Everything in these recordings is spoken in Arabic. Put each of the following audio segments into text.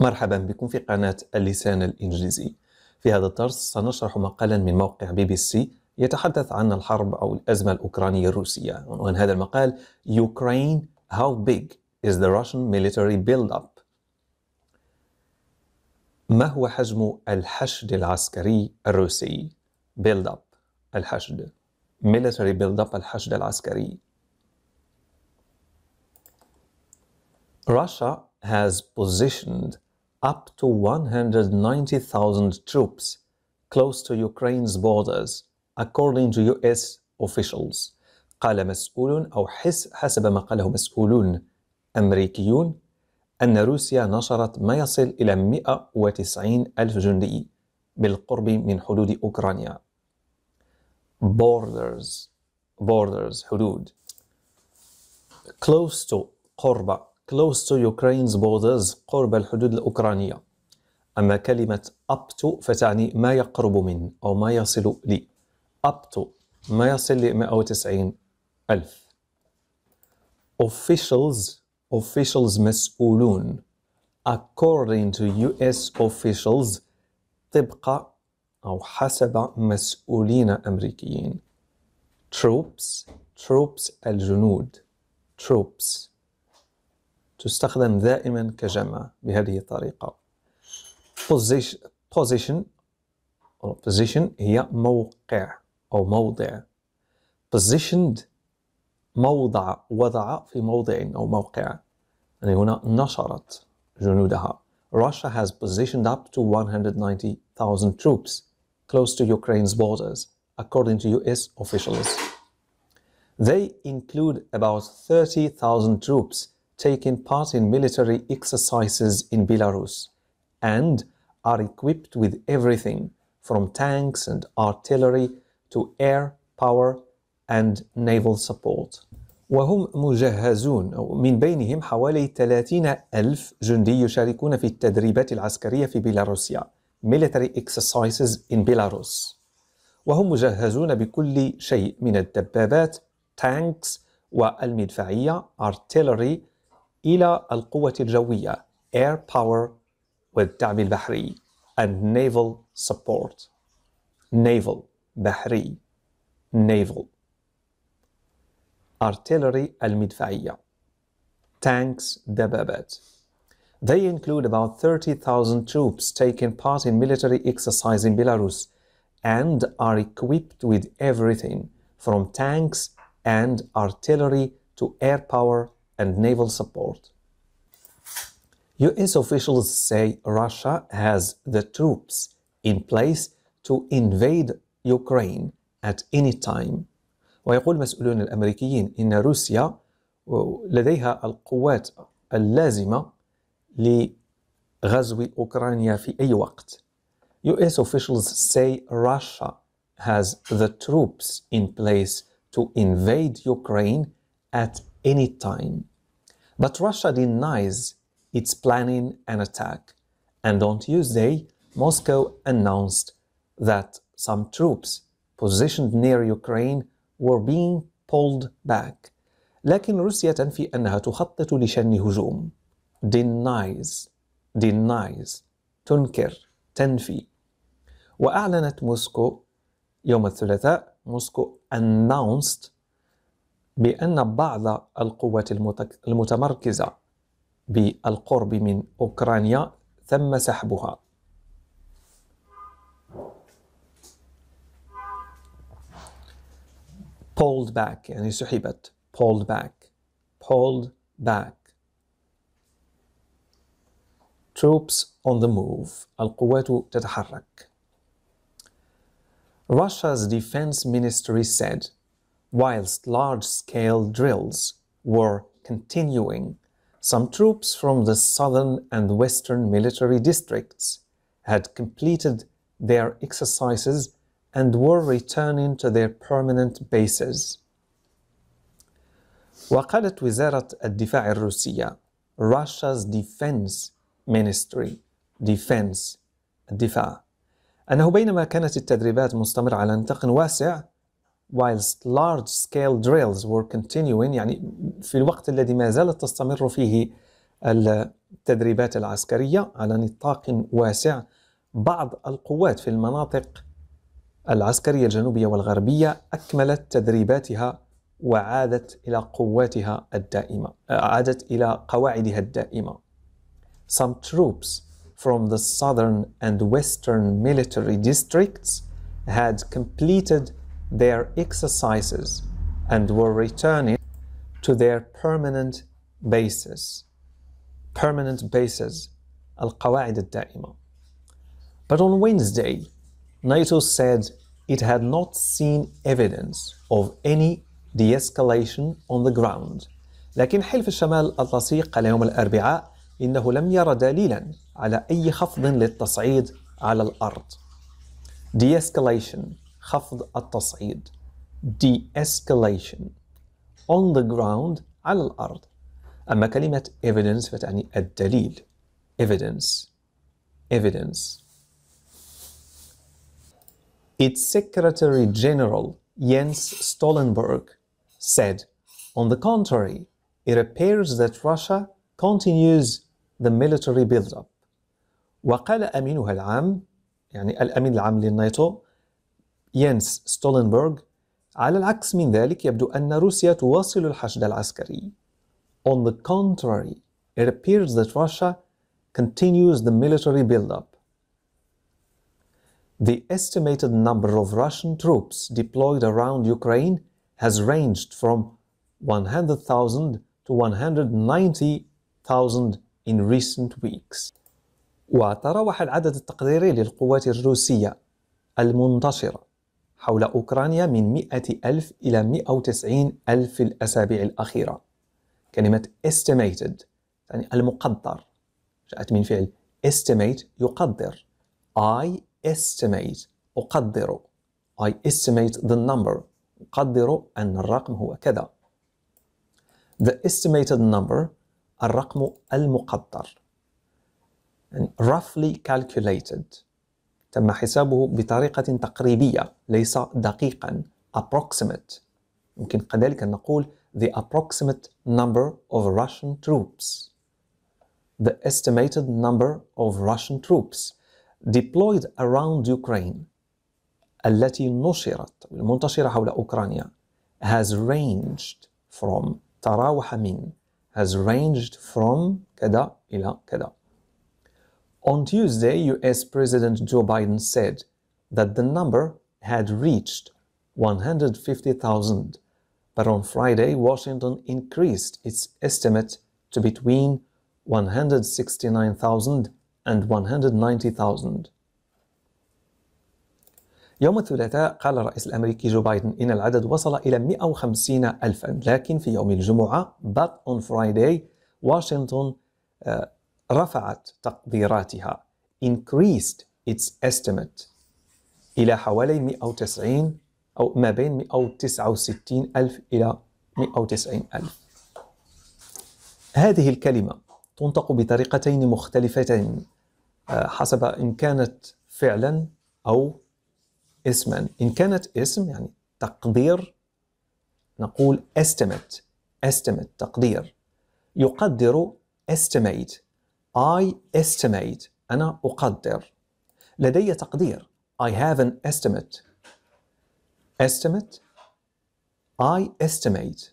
مرحبا بكم في قناة اللسان الإنجليزي في هذا الدرس سنشرح مقالا من موقع بي بي سي يتحدث عن الحرب أو الأزمة الأوكرانية الروسية عنوان هذا المقال Ukraine How big is the Russian military build-up? ما هو حجم الحشد العسكري الروسي؟ build-up الحشد military build-up الحشد العسكري Russia has positioned up to 190,000 troops close to Ukraine's borders, according to US officials. قال مسؤول أو حسب ما قاله مسؤولون أمريكيون أن روسيا نشرت ما يصل إلى 190 ألف جندي بالقرب من حدود أوكرانيا. borders borders حدود close to قرب close to Ukraine's borders قرب الحدود الأوكرانية أما كلمة up to فتعني ما يقرب من أو ما يصل لي up to ما يصل ل 190 ألف officials officials مسؤولون according to US officials طبق أو حسب مسؤولين أمريكيين troops troops الجنود troops تستخدم دائما كجمع بهذه الطريقة position position هي موقع أو موضع positioned موضع وضع في موضع أو موقع يعني هنا نشرت جنودها Russia has positioned up to 190,000 troops close to Ukraine's borders, according to US officials. They include about 30,000 troops taken part in military exercises in Belarus and are equipped with everything from tanks and artillery to air power and naval support. وهم مجهزون من بينهم حوالي 30 ألف جندي يشاركون في التدريبات العسكرية في بيلاروسيا military exercises in Belarus وهم مجهزون بكل شيء من الدبابات tanks والمدفعية artillery إلى القوة الجوية air power والدعم البحري and naval support naval بحري naval artillery المدفعية tanks دبابات They include about 30,000 troops taking part in military exercise in Belarus and are equipped with everything from tanks and artillery to air power and naval support. US officials say Russia has the troops in place to invade Ukraine at any time ويقول مسؤولون الأمريكيين إن روسيا لديها القوات اللازمة لغزو أوكرانيا في أي وقت US officials say Russia has the troops in place to invade Ukraine at any time. But Russia denies its planning an attack, and on Tuesday, Moscow announced that some troops positioned near Ukraine were being pulled back. لكن روسيا تنفي أنها تخطط لشن هجوم denies denies تنكر تنفي وأعلنت موسكو يوم الثلاثاء موسكو announced بأن بعض القوات المتمركزة بالقرب من أوكرانيا تم سحبها pulled back يعني سحبت pulled back pulled back troops on the move القوات تتحرك Russia's defense ministry said Whilst large-scale drills were continuing, some troops from the southern and western military districts had completed their exercises and were returning to their permanent bases. وقالت وزارة الدفاع الروسية Russia's Defense Ministry Defense الدفاع أنه بينما كانت التدريبات مستمرة على نطاق واسع whilst large scale drills were continuing يعني في الوقت الذي ما زالت تستمر فيه التدريبات العسكرية على نطاق واسع بعض القوات في المناطق العسكرية الجنوبية والغربية أكملت تدريباتها وعادت إلى قواتها الدائمة عادت إلى قواعدها الدائمة Some troops from the southern and western military districts had completed their exercises and were returning to their permanent basis. Permanent basis, al-qawaid al-da'ima. But on Wednesday, NATO said it had not seen evidence of any de-escalation on the ground. لكن حلف الشمال الرصيق على يوم الأربعاء إنه لم يرى دليلا على أي خفض للتصعيد على الأرض. De-escalation خفض التصعيد de-escalation on the ground على الأرض أما كلمة evidence فتعني الدليل evidence evidence Its Secretary General Jens Stoltenberg said, on the contrary, it appears that Russia continues the military build-up وقال أمينها العام يعني الأمين العام للناتو يانس ستولنبرغ على العكس من ذلك يبدو أن روسيا تواصل الحشد العسكري. On the contrary, it appears that Russia continues the military build-up. The estimated number of Russian troops deployed around Ukraine has ranged from 100,000 to 190,000 in recent weeks. وتراوح العدد التقديري للقوات الروسية المنتشرة حول أوكرانيا من 100 ألف إلى 190 ألف في الأسابيع الأخيرة كلمة estimated يعني المقدر جاءت من فعل estimate يقدر I estimate أقدر I estimate the number أقدر أن الرقم هو كذا The estimated number الرقم المقدر يعني roughly calculated تم حسابه بطريقة تقريبية ليس دقيقا approximate يمكن كذلك أن نقول the approximate number of Russian troops the estimated number of Russian troops deployed around Ukraine التي نشرت المنتشرة حول أوكرانيا has ranged from تراوح من has ranged from كذا إلى كذا On Tuesday, US President Joe Biden said that the number had reached 150,000, but on Friday, Washington increased its estimate to between 169,000 and 190,000. يوم الثلاثاء قال الرئيس الأمريكي جو بايدن إن العدد وصل إلى 150 ألفا لكن في يوم الجمعة but on Friday Washington uh, رفعت تقديراتها increased its estimate إلى حوالي 190 أو ما بين 169 ألف إلى 190 ألف هذه الكلمة تنطق بطريقتين مختلفتين آه، حسب إن كانت فعلا أو اسما إن كانت اسم يعني تقدير نقول estimate estimate تقدير يقدر estimate I estimate أنا أقدر لدي تقدير I have an estimate estimate I estimate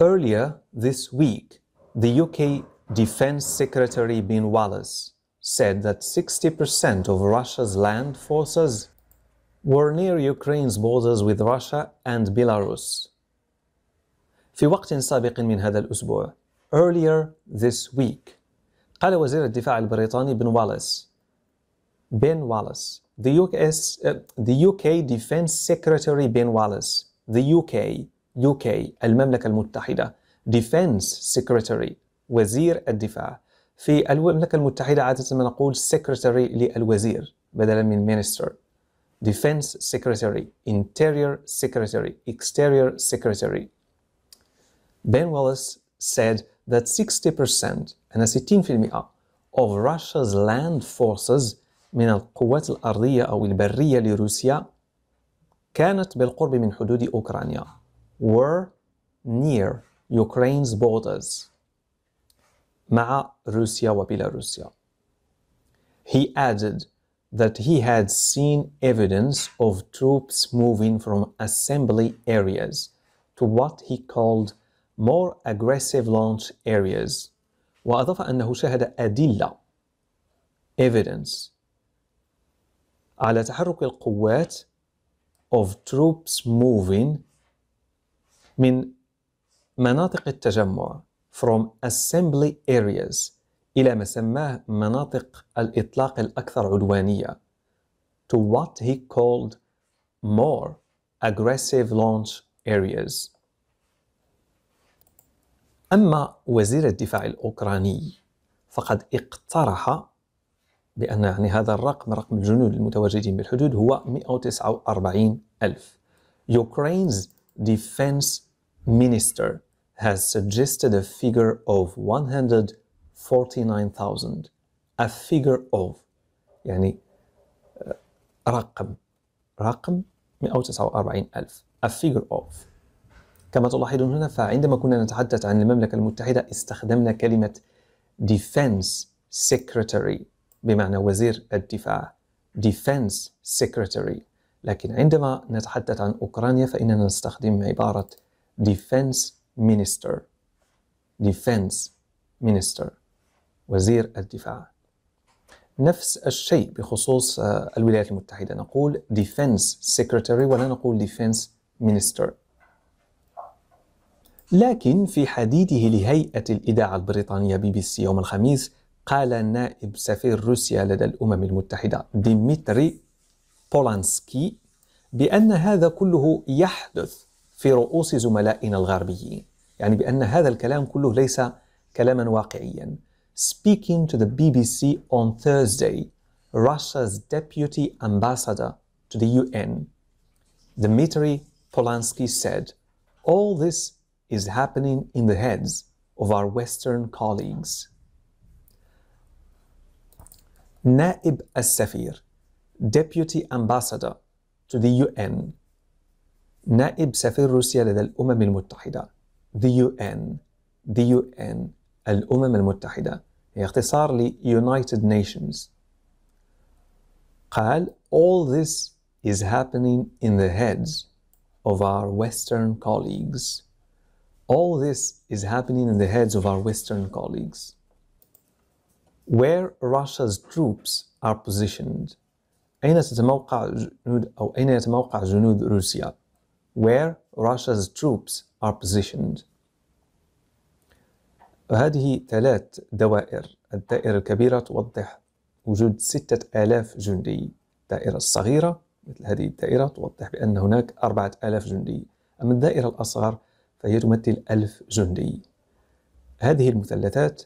Earlier this week, the UK Defense Secretary Ben Wallace said that 60% of Russia's land forces were near Ukraine's borders with Russia and Belarus. في وقت سابق من هذا الأسبوع earlier this week قال وزير الدفاع البريطاني بن والاس Ben Wallace, the, US, uh, the UK Defense Secretary Ben Wallace, the UK, UK, المملكة المتحدة, Defense Secretary, وزير الدفاع. في المملكة المتحدة عادة ما نقول Secretary للوزير بدلا من Minister. Defense Secretary, Interior Secretary, Exterior Secretary. Ben Wallace said that 60% أنا 60% of Russia's land forces من القوات الأرضية أو البرية لروسيا كانت بالقرب من حدود أوكرانيا were near Ukraine's borders مع روسيا وبيلاروسيا He added that he had seen evidence of troops moving from assembly areas to what he called more aggressive launch areas وأضاف أنه شهد أدلة evidence على تحرك القوات of troops moving من مناطق التجمع from assembly areas إلى ما سماه مناطق الإطلاق الأكثر عدوانية to what he called more aggressive launch areas أما وزير الدفاع الأوكراني فقد اقترح بأن يعني هذا الرقم رقم الجنود المتواجدين بالحدود هو 149 ألف Ukraine's defense minister has suggested a figure of 149,000 a figure of يعني آه، رقم رقم 149 ألف a figure of كما تلاحظون هنا فعندما كنا نتحدث عن المملكة المتحدة استخدمنا كلمة defense secretary بمعنى وزير الدفاع defense secretary لكن عندما نتحدث عن أوكرانيا فإننا نستخدم عبارة defense minister defense minister وزير الدفاع نفس الشيء بخصوص آه، الولايات المتحدة نقول defense secretary ولا نقول defense minister لكن في حديثه لهيئة الإذاعة البريطانية بي بي سي يوم الخميس قال نائب سفير روسيا لدى الأمم المتحدة ديمتري بولانسكي بأن هذا كله يحدث في رؤوس زملائنا الغربيين يعني بأن هذا الكلام كله ليس كلاما واقعيا Speaking to the BBC on Thursday Russia's deputy ambassador to the UN Dmitry Polanski said all this is happening in the heads of our Western colleagues. Naib al-Safir, Deputy Ambassador to the UN. Naib سفير روسيا لدى الأمم المتحدة The UN The UN الأمم المتحدة اختصار United Nations قال All this is happening in the heads of our Western colleagues All this is happening in the heads of our Western colleagues. Where Russia's troops are positioned, أين تتموقع جنود أو أين يتموقع جنود روسيا؟ Where Russia's troops are positioned. هذه ثلاث دوائر الدائرة الكبيرة توضح وجود ستة آلاف جندي الدائرة الصغيرة مثل هذه الدائرة توضح بأن هناك أربعة آلاف جندي أما الدائرة الأصغر فهي تمثل ألف جندي هذه المثلثات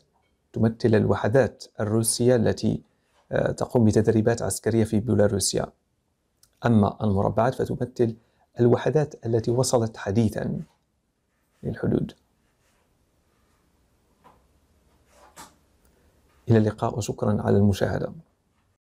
تمثل الوحدات الروسية التي آه، تقوم بتدريبات عسكرية في بيلاروسيا أما المربعات فتمثل الوحدات التي وصلت حديثا للحدود إلى اللقاء وشكرا على المشاهدة